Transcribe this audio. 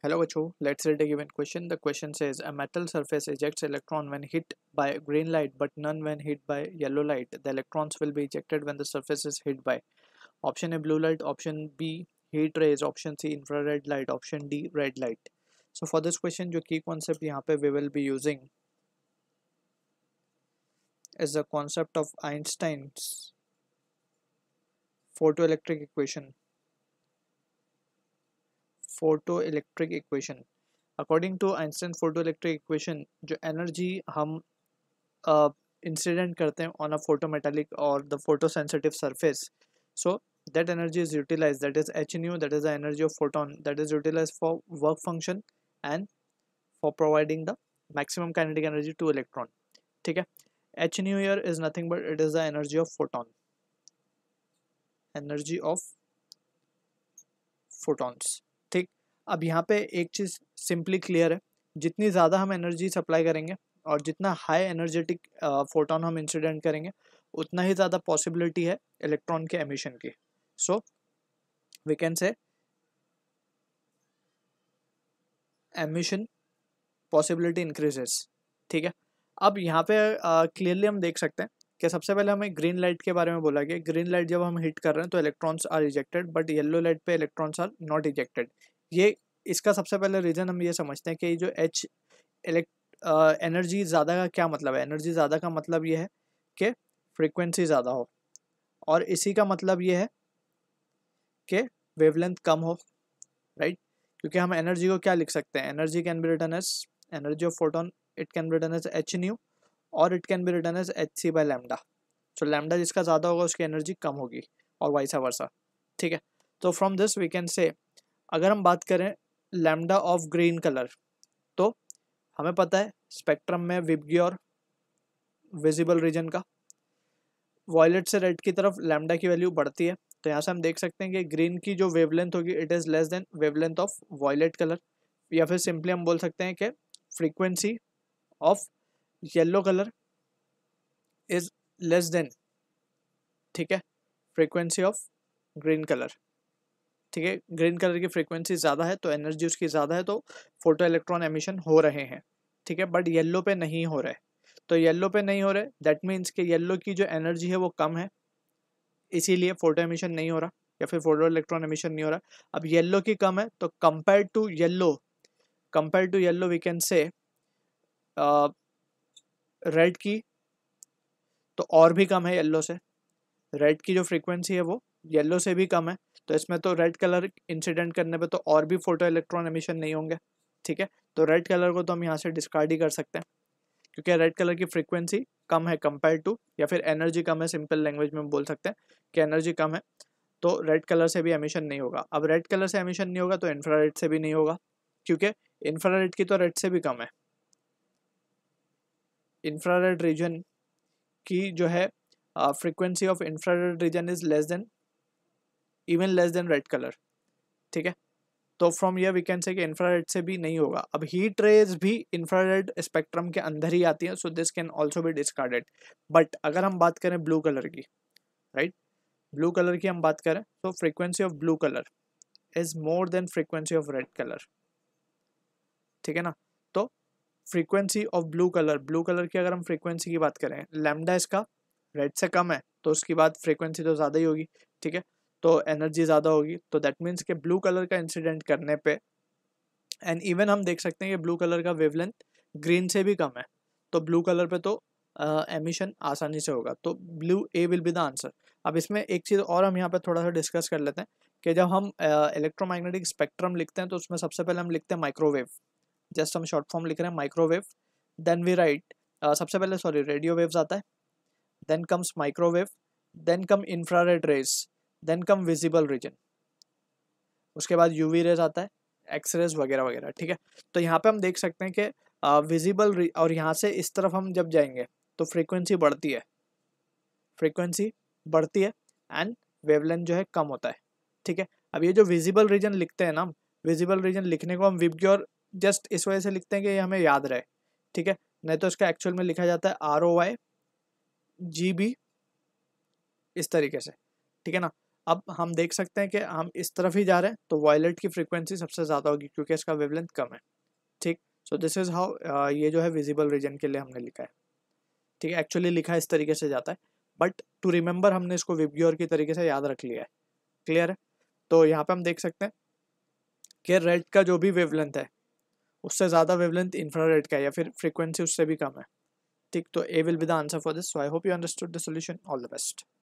Hello Acho, let's read a given question. The question says a metal surface ejects electron when hit by green light but none when hit by yellow light. The electrons will be ejected when the surface is hit by option A blue light, option B heat rays, option C infrared light, option D red light. So for this question the key concept यहाँ we will be using is the concept of Einstein's photoelectric equation photo electric equation according to Einstein electric equation जो energy हम incident uh, करते हैं on a photometallic और the photo sensitive surface so that energy is utilise that is H nu that is the energy of photon that is utilise for work function and for providing the maximum kinetic energy to electron ठीक है H nu year is nothing but it is the energy of photon energy of photons अब यहाँ पे एक चीज़ simply clear है जितनी ज़्यादा हम एनर्जी सप्लाई करेंगे और जितना हाई एनर्जेटिक फोटोन हम इंसिडेंट करेंगे उतना ही ज़्यादा पॉसिबिलिटी है इलेक्ट्रॉन के एमिशन की so we can say emission possibility increases ठीक है अब यहाँ पे क्लियरली uh, हम देख सकते हैं कि सबसे पहले हमें ग्रीन लाइट के बारे में बोला गया ग्रीन लाइट जब हम हिट कर रहे हैं तो electrons are ejected but yellow light पे इलेक्ट्रॉन्स आर नॉट इजेक्टेड ये इसका सबसे पहले रीज़न हम ये समझते हैं कि जो एच इलेक्ट एनर्जी ज़्यादा का क्या मतलब है एनर्जी ज़्यादा का मतलब ये है कि फ्रीक्वेंसी ज़्यादा हो और इसी का मतलब ये है कि वेवलेंथ कम हो राइट क्योंकि हम एनर्जी को क्या लिख सकते हैं energy can be written as energy of photon it can be written as H nu और it can be written as H C by lambda so lambda जिसका ज़्यादा होगा उसकी एनर्जी कम होगी और वाइसा वर्सा ठीक है तो फ्रॉम दिस वी कैन से अगर हम बात करें लैमडा ऑफ ग्रीन कलर तो हमें पता है स्पेक्ट्रम में विबग्योर विजिबल रीजन का वॉयलेट से रेड की तरफ लैमडा की वैल्यू बढ़ती है तो यहाँ से हम देख सकते हैं कि ग्रीन की जो वेवलेंथ होगी it is less than wavelength of violet colour या फिर सिंपली हम बोल सकते हैं कि frequency of yellow colour is less than ठीक है फ्रीक्वेंसी ऑफ ग्रीन कलर ठीक है ग्रीन कलर की फ्रिक्वेंसी ज़्यादा है तो एनर्जी उसकी ज़्यादा है तो फोटो इलेक्ट्रॉन एमिशन हो रहे हैं ठीक है बट येल्लो पे नहीं हो रहे तो येल्लो पे नहीं हो रहे दैट मीन्स कि येल्लो की जो एनर्जी है वो कम है इसीलिए फोटो एमिशन नहीं हो रहा या फिर फोटो इलेक्ट्रॉन एमिशन नहीं हो रहा अब येल्लो की कम है तो compare to yellow compare to yellow we can say red की तो और भी कम है येल्लो से रेड की जो फ्रीक्वेंसी है वो येल्लो से भी कम है तो इसमें तो रेड कलर इंसिडेंट करने पे तो और भी फोटो इलेक्ट्रॉन एमिशन नहीं होंगे ठीक है तो रेड कलर को तो हम यहाँ से डिस्कार्ड ही कर सकते हैं क्योंकि रेड कलर की फ्रिक्वेंसी कम है कंपेयर टू या फिर एनर्जी कम है सिंपल लैंग्वेज में बोल सकते हैं कि एनर्जी कम है तो रेड कलर से भी एमिशन नहीं होगा अब रेड कलर से एमिशन नहीं होगा तो इन्फ्रारेड से भी नहीं होगा क्योंकि इन्फ्रारेड की तो रेड से भी कम है इन्फ्रारेड रीजन की जो है frequency of infrared region is less than even less than red colour ठीक है तो फ्रॉम ये वी कैन से कि इंफ्रारेड से भी नहीं होगा अब हीट रेज भी इंफ्रारेड स्पेक्ट्रम के अंदर ही आती है सो दिस कैन ऑल्सो भी डिस्कार्डेड बट अगर हम बात करें ब्लू कलर की राइट ब्लू कलर की हम बात करें तो frequency of blue colour is more than frequency of red colour ठीक है ना तो frequency of blue colour blue colour की अगर हम फ्रीक्वेंसी की बात करें लेमडा इसका रेड से कम है तो उसकी बात फ्रीक्वेंसी तो ज़्यादा ही होगी ठीक है तो एनर्जी ज़्यादा होगी तो दैट मीन्स के ब्लू कलर का इंसिडेंट करने पे एंड इवन हम देख सकते हैं कि ब्लू कलर का वेवलेंथ ग्रीन से भी कम है तो ब्लू कलर पे तो एमिशन uh, आसानी से होगा तो blue A will be the answer अब इसमें एक चीज़ और हम यहाँ पर थोड़ा सा डिस्कस कर लेते हैं कि जब हम इलेक्ट्रोमैग्नेटिक uh, स्पेक्ट्रम लिखते हैं तो उसमें सबसे पहले हम लिखते हैं माइक्रोवेव जस्ट हम शॉर्ट फॉर्म लिख रहे हैं माइक्रोवेव देन वी राइट सबसे पहले सॉरी रेडियो वेव्स आता है then comes microwave then come infrared rays then come visible region उसके बाद यूवी रेज आता है एक्सरेज वगैरह वगैरह ठीक है तो यहाँ पे हम देख सकते हैं कि विजिबल और यहाँ से इस तरफ हम जब जाएंगे तो फ्रीक्वेंसी बढ़ती है फ्रीक्वेंसी बढ़ती है एंड वेवलेंथ जो है कम होता है ठीक है अब ये जो विजिबल रीजन लिखते हैं ना विजिबल रीजन लिखने को हम विबग्योर जस्ट इस वजह से लिखते हैं कि ये हमें याद रहे ठीक है नहीं तो इसका एक्चुअल में लिखा जाता है R O Y G B इस तरीके से ठीक है ना अब हम देख सकते हैं कि हम इस तरफ ही जा रहे हैं तो वॉयलेट की फ्रिक्वेंसी सबसे ज़्यादा होगी क्योंकि इसका वेवलेंथ कम है ठीक सो दिस इज़ हाउ ये जो है विजिबल रीजन के लिए हमने लिखा है ठीक है एक्चुअली लिखा इस तरीके से जाता है बट टू रिमेंबर हमने इसको विबग्योर की तरीके से याद रख लिया है क्लियर है तो यहाँ पर हम देख सकते हैं कि रेड का जो भी वेवलेंथ है उससे ज़्यादा वेवलेंथ इंफ्रारेड का है या फिर फ्रिक्वेंसी उससे भी कम है ठीक तो A will be the answer for this so I hope you understood the solution all the best